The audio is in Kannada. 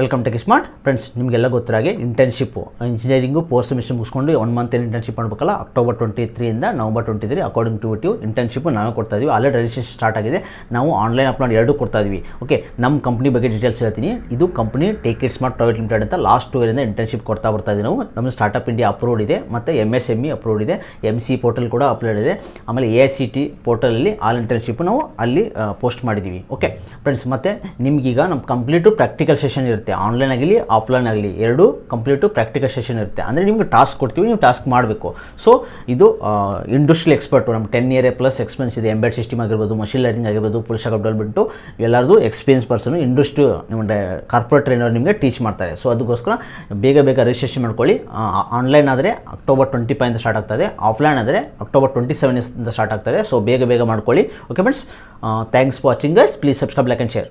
ವೆಲ್ಕಮ್ ಟೆಕ್ ಸ್ಮಾರ್ಟ್ ಫ್ರೆಂಡ್ಸ್ ನಿಮಗೆಲ್ಲ ಗೊತ್ತಾಗೆ ಇಂಟರ್ನ್ಶಿಪ್ ಇಂಜಿನಿಯರಿಂಗು ಪೋಸ್ಟ್ ಸೆಮಿಸ್ಟರ್ ಮುಗಿಸ್ಕೊಂಡು ಒನ್ ಮಂತ್ ಏನು ಇಂಟರ್ನ್ಶಿಪ್ ಮಾಡಬೇಕಲ್ಲ ಅಕ್ಟೋಬರ್ ಟ್ವೆಂಟಿ ತ್ರೀಯಿಂದ November twenty three according to ಇಟಿವ್ ಇಂಟರ್ನ್ಶಿಪ್ ನಾವೇ ಕೊಡ್ತಾ ಇದೀವಿ ಆಲ್ರೆಡಿ ರಿಜಿಸ್ಟ್ರೇಷನ್ ಸ್ಟಾರ್ಟ್ ಆಗಿದೆ ನಾವು ಆನ್ಲೈನ್ ಅಪ್ಲೋಡ್ ಎರಡು ಕೊಡ್ತಾ ಇದೀವಿ ಓಕೆ ನಮ್ಮ ಕಂಪ್ನಿ ಬಗ್ಗೆ ಡೀಟೇಲ್ಸ್ ಹೇಳ್ತೀನಿ ಇದು company tech it smart private limited ಅಂತ ಲಾಸ್ಟ್ ಟೂ ಇಯರಿಂದ ಇಂಟರ್ನ್ಶಿಪ್ ಕೊಡ್ತಾ ಬರ್ತಾ ಇದ್ದೀವಿ ನಾವು ನಮ್ಮ ಸ್ಟಾರ್ಟಪ್ ಇಂಡಿಯಾ ಅಪ್ರೂವ್ಡ್ ಇದೆ ಮತ್ತು M S M E approved ಇದೆ ಎಮ್ ಸಿ ಪೋರ್ಟಲ್ ಕೂಡ ಅಪ್ಲೋಡ್ ಇದೆ ಆಮೇಲೆ ಎ ಐ ಸಿ ಟಿ ಪೋರ್ಟಲಲ್ಲಿ ಆಲ್ ಇಂಟರ್ನ್ಶಿಪ್ ನಾವು ಅಲ್ಲಿ ಪೋಸ್ಟ್ ಮಾಡಿದ್ದೀವಿ ಓಕೆ ಫ್ರೆಂಡ್ಸ್ ಮತ್ತು ನಿಮಗೀಗ ನಮ್ಮ ಕಂಪ್ಲೀಟು ಪ್ರಾಕ್ಟಿಕಲ್ ಸೆಷನ್ ಇರುತ್ತೆ ಇರುತ್ತೆ ಆನ್ಲೈನ್ ಆಗಲಿ ಆಫ್ಲೈನ್ ಆಗಲಿ ಎರಡು ಕಂಪ್ಲೀಟು ಪ್ರಾಕ್ಟಿಕಲ್ ಸೆಷನ್ ಇರುತ್ತೆ ಅಂದರೆ ನಿಮಗೆ ಟಾಸ್ಕ್ ಕೊಡ್ತೀವಿ ನೀವು ಟಾಸ್ಕ್ ಮಾಡಬೇಕು ಸೊ ಇದು ಇಂಡಸ್ಟ್ರಿಯಲ್ ಎಕ್ಸ್ಪರ್ಟು ನಮ್ಮ ಟೆನ್ ಇಯರ್ ಪ್ಲಸ್ ಎಕ್ಸ್ಪೀರಿಯನ್ಸ್ ಇದೆ ಎಂಬೆಡ್ ಸಿಸ್ಟಮ್ ಆಗಿರ್ಬೋದು ಮಷಿನ್ ಲರ್ನಿಂಗ್ ಆಗಿರ್ಬೋದು ಪುರುಷ ಡೆವಲಪ್ಮೆಂಟು ಎಲ್ಲರದು ಎಕ್ಸ್ಪೀರಿಯನ್ಸ್ ಪರ್ಸನ್ ಇಂಡಸ್ಟ್ರಿ ನಿಮ್ಮ ಕಾರ್ಪೊರೇಟ್ ಟ್ರೈನರ್ ನಿಮಗೆ ಟೀಚ್ ಮಾಡ್ತಾರೆ ಸೊ ಅದಕ್ಕೋಸ್ಕರ ಬೇಗ ಬೇಗ ರಿಜಿಸ್ಟ್ರೇಷನ್ ಮಾಡ್ಕೊಳ್ಳಿ ಆನ್ಲೈನ್ ಆದರೆ ಅಕ್ಟೋಬರ್ ಟ್ವೆಂಟಿ ಇಂದ ಸ್ಟಾರ್ಟ್ ಆಗ್ತದೆ ಆಫ್ಲೈನ್ ಆದರೆ ಅಕ್ಟೋಬರ್ ಟ್ವೆಂಟಿ ಇಂದ ಸ್ಟಾರ್ಟ್ ಆಗ್ತದೆ ಸೊ ಬೇಗ ಬೇಗ ಮಾಡ್ಕೊಳ್ಳಿ okay friends thanks for watching guys please subscribe like and share